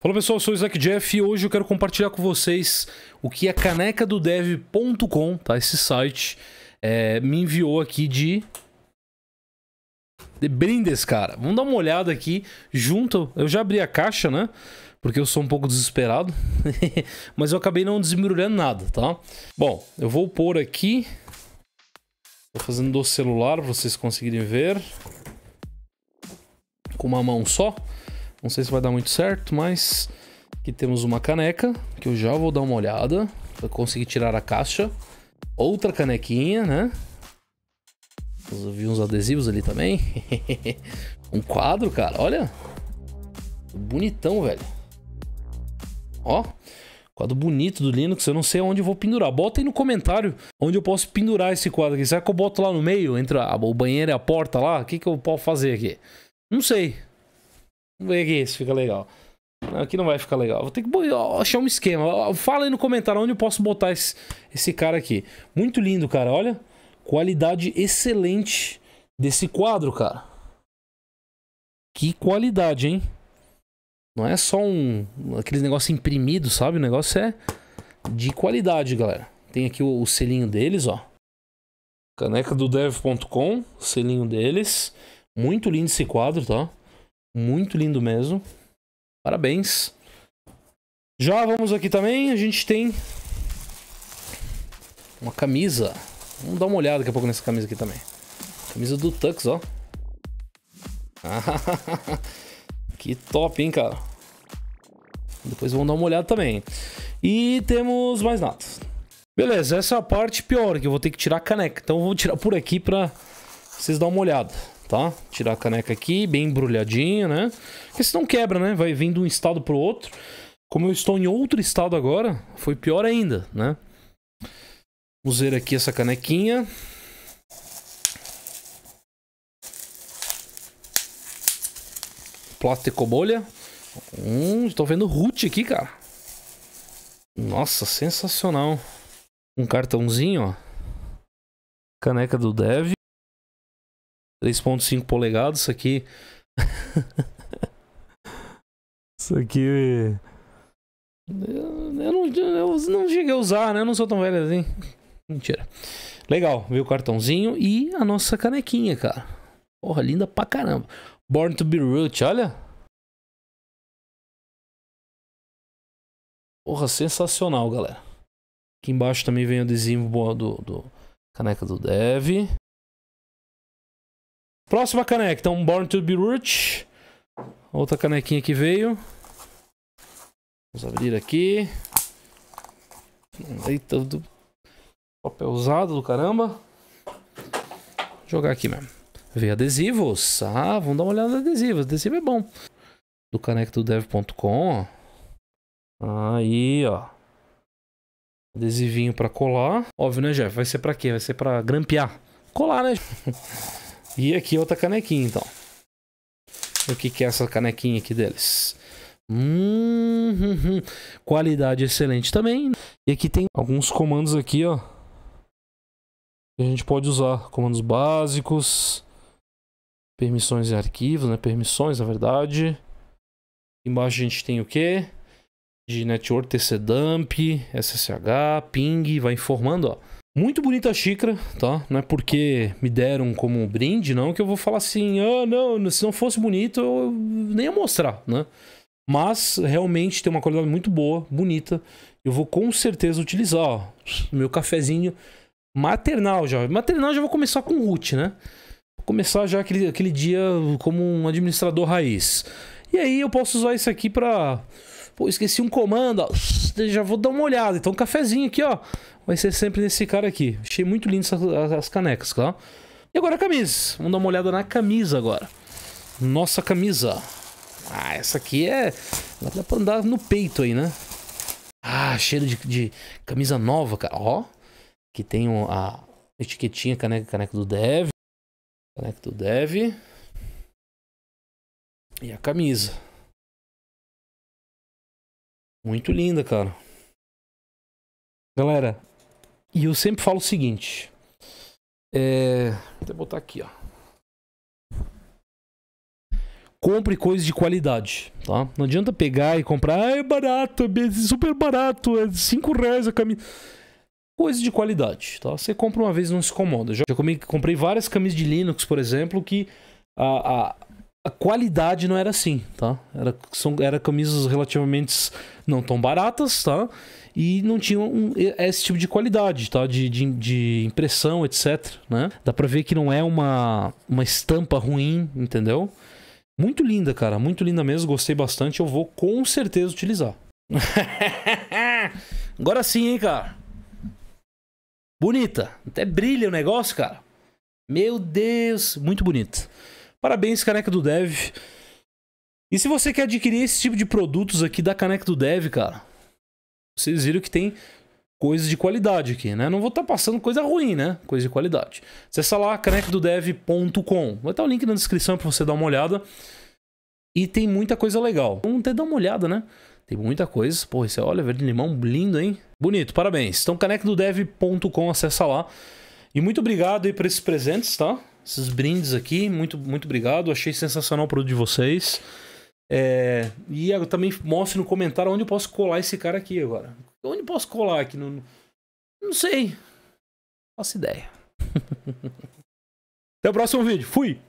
Fala pessoal, sou o Isaac Jeff e hoje eu quero compartilhar com vocês o que a é canecadodev.com, tá? Esse site é, me enviou aqui de... de brindes, cara. Vamos dar uma olhada aqui junto. Eu já abri a caixa, né? Porque eu sou um pouco desesperado, mas eu acabei não desmirulhando nada, tá? Bom, eu vou pôr aqui... Tô fazendo do celular pra vocês conseguirem ver. Com uma mão só. Não sei se vai dar muito certo, mas aqui temos uma caneca, que eu já vou dar uma olhada, para conseguir tirar a caixa. Outra canequinha, né? Eu vi uns adesivos ali também. um quadro, cara, olha. Bonitão, velho. Ó, quadro bonito do Linux, eu não sei onde eu vou pendurar. Bota aí no comentário onde eu posso pendurar esse quadro aqui. Será que eu boto lá no meio, entre a, o banheiro e a porta lá? O que, que eu posso fazer aqui? Não sei, ver esse, fica legal. Aqui não vai ficar legal. Vou ter que achar um esquema. Fala aí no comentário onde eu posso botar esse, esse cara aqui. Muito lindo, cara. Olha. Qualidade excelente desse quadro, cara. Que qualidade, hein? Não é só um... Aqueles negócio imprimido, sabe? O negócio é de qualidade, galera. Tem aqui o, o selinho deles, ó. Caneca do dev.com. Selinho deles. Muito lindo esse quadro, tá? Muito lindo mesmo. Parabéns. Já vamos aqui também. A gente tem uma camisa. Vamos dar uma olhada daqui a pouco nessa camisa aqui também. Camisa do Tux, ó. que top, hein, cara. Depois vamos dar uma olhada também. E temos mais nada. Beleza, essa é a parte pior, que eu vou ter que tirar a caneca. Então eu vou tirar por aqui pra vocês dar uma olhada tá? Tirar a caneca aqui, bem embrulhadinha, né? Porque senão quebra, né? Vai vindo um estado pro outro. Como eu estou em outro estado agora, foi pior ainda, né? Vamos ver aqui essa canequinha. Plástico bolha. Hum, estou vendo root aqui, cara. Nossa, sensacional. Um cartãozinho, ó. Caneca do Dev. 3.5 polegadas, isso aqui. isso aqui. Eu, eu, não, eu não cheguei a usar, né? Eu não sou tão velho assim. Mentira. Legal, veio o cartãozinho e a nossa canequinha, cara. Porra, linda pra caramba. Born to be Root, olha. Porra, sensacional, galera. Aqui embaixo também vem o adesivo do, do caneca do Dev. Próxima caneca. Então, Born to be Root. Outra canequinha que veio. Vamos abrir aqui. Eita, do... papel usado do caramba. Vou jogar aqui mesmo. Ver adesivos. Ah, vamos dar uma olhada nos adesivos. Adesivo é bom. Do conectodev.com, Aí, ó. Adesivinho pra colar. Óbvio, né, Jeff? Vai ser pra quê? Vai ser pra grampear. Colar, né? E aqui outra canequinha, então. O que, que é essa canequinha aqui deles? Hum, hum, hum, Qualidade excelente também. E aqui tem alguns comandos aqui, ó. Que a gente pode usar. Comandos básicos. Permissões e arquivos, né? Permissões, na verdade. Embaixo a gente tem o quê? De network, tcdump, ssh, ping, vai informando, ó. Muito bonita a xícara, tá? Não é porque me deram como brinde, não, que eu vou falar assim, ah, não, se não fosse bonito, eu nem ia mostrar, né? Mas realmente tem uma qualidade muito boa, bonita. Eu vou com certeza utilizar, ó, meu cafezinho maternal já. Maternal já vou começar com root, né? Vou começar já aquele, aquele dia como um administrador raiz. E aí eu posso usar isso aqui para Pô, esqueci um comando, ó. Já vou dar uma olhada. Então, um cafezinho aqui, ó. Vai ser sempre nesse cara aqui. Achei muito lindo essas, as canecas, tá? E agora a camisa. Vamos dar uma olhada na camisa agora. Nossa camisa. Ah, essa aqui é... Dá pra andar no peito aí, né? Ah, cheiro de, de camisa nova, cara. Ó. Aqui tem a etiquetinha, caneca, caneca do dev. Caneca do dev. E a camisa. Muito linda, cara. Galera, e eu sempre falo o seguinte. É... Vou botar aqui, ó. Compre coisas de qualidade, tá? Não adianta pegar e comprar, ah, é barato, é super barato, é 5 reais a camisa. Coisas de qualidade, tá? Você compra uma vez não se incomoda. Já comprei, comprei várias camisas de Linux, por exemplo, que a, a a qualidade não era assim, tá? Era, são, era camisas relativamente não tão baratas, tá? E não tinham um, esse tipo de qualidade, tá? De, de, de, impressão, etc, né? Dá pra ver que não é uma, uma estampa ruim, entendeu? Muito linda, cara. Muito linda mesmo. Gostei bastante. Eu vou com certeza utilizar. Agora sim, hein, cara. Bonita. Até brilha o negócio, cara. Meu Deus. Muito bonito. Parabéns, caneca do dev. E se você quer adquirir esse tipo de produtos aqui da caneca do dev, cara, vocês viram que tem coisas de qualidade aqui, né? Não vou estar tá passando coisa ruim, né? Coisa de qualidade. Acessa lá canecadodev.com. Vai estar tá o link na descrição para você dar uma olhada. E tem muita coisa legal. Vamos até dar uma olhada, né? Tem muita coisa. Pô, esse é, olha, verde limão lindo, hein? Bonito, parabéns. Então canecadodev.com, acessa lá. E muito obrigado aí por esses presentes, tá? esses brindes aqui. Muito, muito obrigado. Achei sensacional o produto de vocês. É, e eu também mostre no comentário onde eu posso colar esse cara aqui agora. Onde eu posso colar aqui? No... Não sei. Faço ideia. Até o próximo vídeo. Fui!